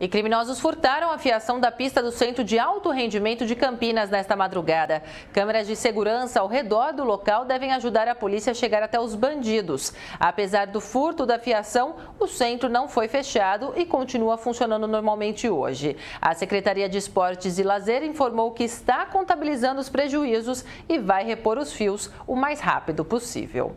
E criminosos furtaram a fiação da pista do Centro de Alto Rendimento de Campinas nesta madrugada. Câmeras de segurança ao redor do local devem ajudar a polícia a chegar até os bandidos. Apesar do furto da fiação, o centro não foi fechado e continua funcionando normalmente hoje. A Secretaria de Esportes e Lazer informou que está contabilizando os prejuízos e vai repor os fios o mais rápido possível.